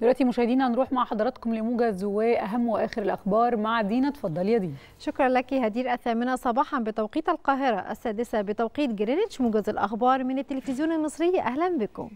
دلوقتي مشاهدينا هنروح مع حضراتكم لموجز واهم واخر الاخبار مع دينا اتفضلي يا دينا شكرا لك هدير الثامنه صباحا بتوقيت القاهره السادسه بتوقيت جرينتش موجز الاخبار من التلفزيون المصري اهلا بكم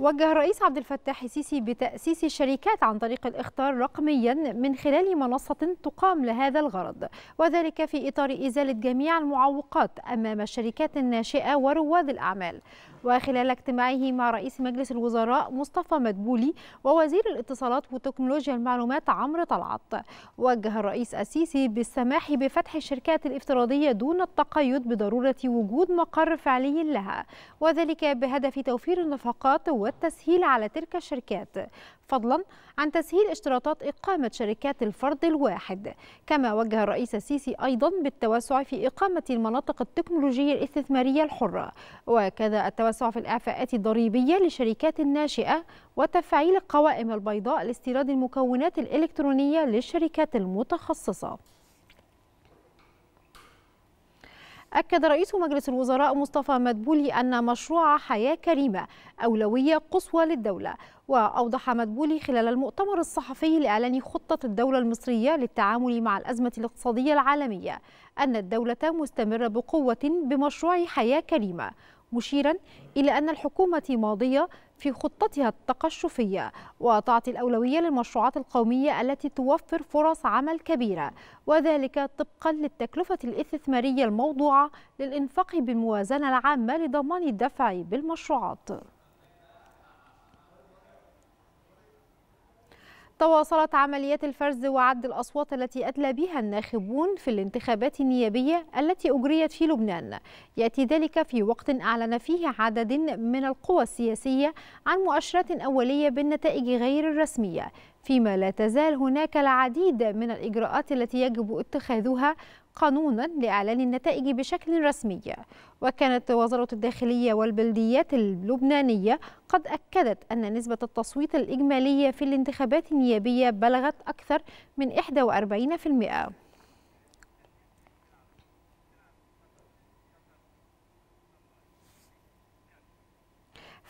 وجه الرئيس عبد الفتاح السيسي بتأسيس الشركات عن طريق الإخطار رقميا من خلال منصة تقام لهذا الغرض وذلك في إطار إزالة جميع المعوقات أمام الشركات الناشئة ورواد الأعمال وخلال اجتماعه مع رئيس مجلس الوزراء مصطفى مدبولي ووزير الاتصالات وتكنولوجيا المعلومات عمرو طلعت وجه الرئيس السيسي بالسماح بفتح الشركات الافتراضية دون التقيد بضرورة وجود مقر فعلي لها وذلك بهدف توفير النفقات و والتسهيل على تلك الشركات فضلا عن تسهيل اشتراطات إقامة شركات الفرد الواحد كما وجه الرئيس السيسي أيضا بالتوسع في إقامة المناطق التكنولوجية الاستثمارية الحرة وكذا التوسع في الإعفاءات الضريبية للشركات الناشئة وتفعيل القوائم البيضاء لاستيراد المكونات الإلكترونية للشركات المتخصصة أكد رئيس مجلس الوزراء مصطفى مدبولي أن مشروع حياة كريمة أولوية قصوى للدولة وأوضح مدبولي خلال المؤتمر الصحفي لإعلان خطة الدولة المصرية للتعامل مع الأزمة الاقتصادية العالمية أن الدولة مستمرة بقوة بمشروع حياة كريمة مشيرا إلى أن الحكومة ماضية في خطتها التقشفية وتعطي الأولوية للمشروعات القومية التي توفر فرص عمل كبيرة وذلك طبقا للتكلفة الاستثمارية الموضوعة للإنفاق بالموازنة العامة لضمان الدفع بالمشروعات تواصلت عمليات الفرز وعد الأصوات التي أتلى بها الناخبون في الانتخابات النيابية التي أجريت في لبنان يأتي ذلك في وقت أعلن فيه عدد من القوى السياسية عن مؤشرات أولية بالنتائج غير الرسمية فيما لا تزال هناك العديد من الإجراءات التي يجب اتخاذها قانونا لإعلان النتائج بشكل رسمي وكانت وزارة الداخلية والبلديات اللبنانية قد أكدت أن نسبة التصويت الإجمالية في الانتخابات النيابية بلغت أكثر من 41%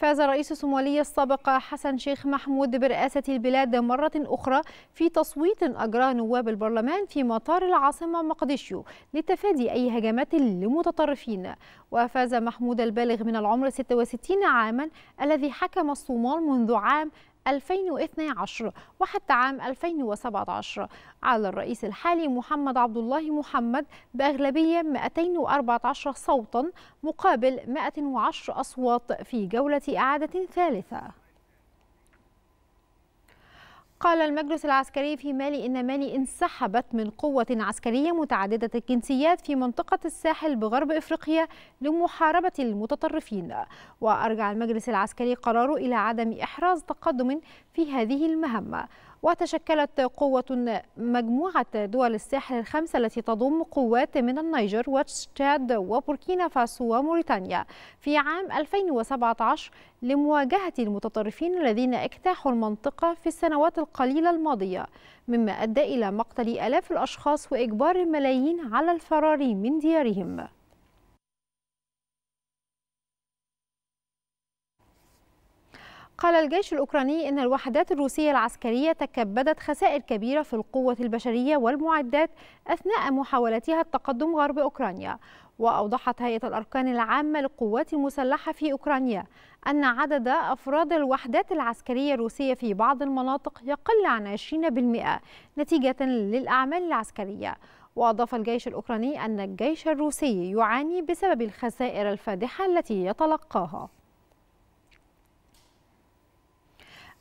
فاز رئيس الصومالية السابق حسن شيخ محمود برئاسة البلاد مرة أخرى في تصويت أجراه نواب البرلمان في مطار العاصمة مقديشيو لتفادي أي هجمات لمتطرفين وفاز محمود البالغ من العمر 66 عاما الذي حكم الصومال منذ عام 2012 وحتى عام 2017 على الرئيس الحالي محمد عبد الله محمد بأغلبية 214 صوتا مقابل 110 أصوات في جولة إعادة ثالثة قال المجلس العسكري في مالي إن مالي انسحبت من قوة عسكرية متعددة الجنسيات في منطقة الساحل بغرب إفريقيا لمحاربة المتطرفين وأرجع المجلس العسكري قراره إلى عدم إحراز تقدم في هذه المهمة وتشكلت قوة مجموعة دول الساحل الخمسة التي تضم قوات من النيجر وتشاد وبوركينا فاسو وموريتانيا في عام 2017 لمواجهة المتطرفين الذين اجتاحوا المنطقة في السنوات القليلة الماضية مما أدى إلى مقتل آلاف الأشخاص وإجبار الملايين على الفرار من ديارهم قال الجيش الأوكراني إن الوحدات الروسية العسكرية تكبدت خسائر كبيرة في القوة البشرية والمعدات أثناء محاولتها التقدم غرب أوكرانيا وأوضحت هيئة الأركان العامة للقوات المسلحة في أوكرانيا أن عدد أفراد الوحدات العسكرية الروسية في بعض المناطق يقل عن 20% نتيجة للأعمال العسكرية وأضاف الجيش الأوكراني أن الجيش الروسي يعاني بسبب الخسائر الفادحة التي يتلقاها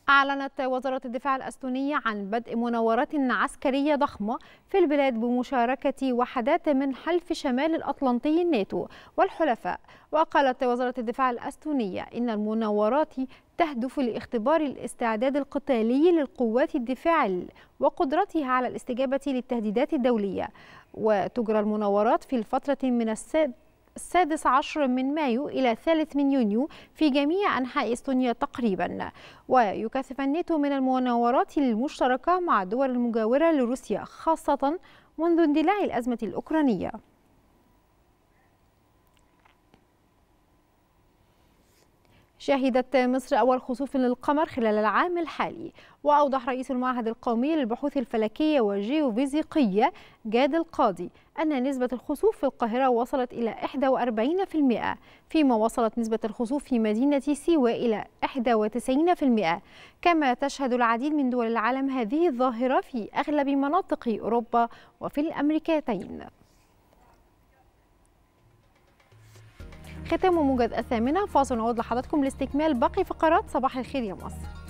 أعلنت وزارة الدفاع الأستونية عن بدء مناورات عسكرية ضخمة في البلاد بمشاركة وحدات من حلف شمال الأطلنطي الناتو والحلفاء وقالت وزارة الدفاع الأستونية إن المناورات تهدف لاختبار الاستعداد القتالي للقوات الدفاع وقدرتها على الاستجابة للتهديدات الدولية وتجرى المناورات في الفترة من السادس السادس عشر من مايو إلى الثالث من يونيو في جميع أنحاء استونيا تقريبا ويكثف الناتو من المناورات المشتركة مع الدول المجاورة لروسيا خاصة منذ اندلاع الأزمة الأوكرانية شهدت مصر أول خسوف للقمر خلال العام الحالي وأوضح رئيس المعهد القومي للبحوث الفلكية والجيوفيزيقية جاد القاضي أن نسبة الخسوف في القاهرة وصلت إلى 41% فيما وصلت نسبة الخسوف في مدينة سيوة إلى 91% كما تشهد العديد من دول العالم هذه الظاهرة في أغلب مناطق أوروبا وفي الأمريكتين ختام موجز الثامنة فاصل نعود لحضراتكم لاستكمال باقي فقرات صباح الخير يا مصر